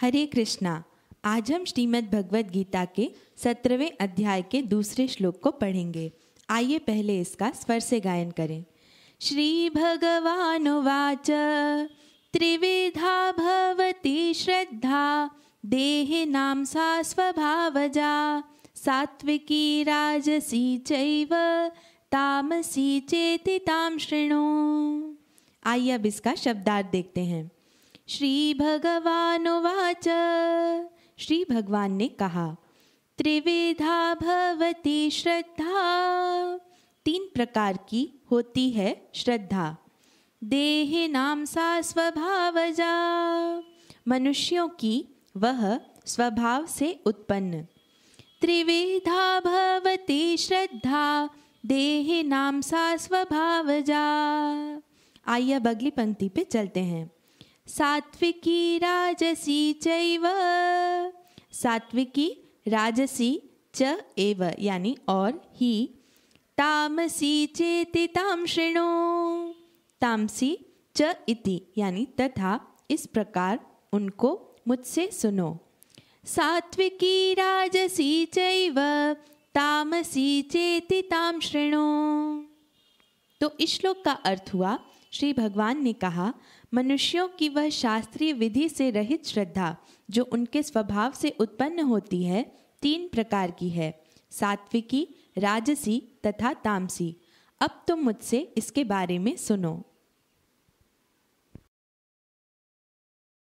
हरे कृष्णा आज हम श्रीमद् भगवद गीता के सत्रहवें अध्याय के दूसरे श्लोक को पढ़ेंगे आइए पहले इसका स्वर से गायन करें श्री भगवान वाच त्रिविधा भवती श्रद्धा देह नाम सा स्वभावजा सात्विकी राजसी चैव तामसी चेति ताम आइए अब इसका शब्दार्थ देखते हैं श्री भगवान उवाच श्री भगवान ने कहा त्रिवेधा भवती श्रद्धा तीन प्रकार की होती है श्रद्धा देह नाम सा स्वभावजा मनुष्यों की वह स्वभाव से उत्पन्न त्रिवेधा भवती श्रद्धा देह नाम सा स्वभावजा आइए अब अगली पंक्ति पे चलते हैं सात्विकी राजसी चैव सात्विकी राजसी च एव यानी और ही तामसी चेति ताम श्रेणु तामसी च इति यानी तथा इस प्रकार उनको मुझसे सुनो सात्विकी राजसी चैव तामसी चेति ताम श्रेणु इस श्लोक का अर्थ हुआ श्री भगवान ने कहा मनुष्यों की वह शास्त्रीय विधि से रहित श्रद्धा जो उनके स्वभाव से उत्पन्न होती है तीन प्रकार की है सात्विकी राजसी तथा तामसी अब तुम मुझसे इसके बारे में सुनो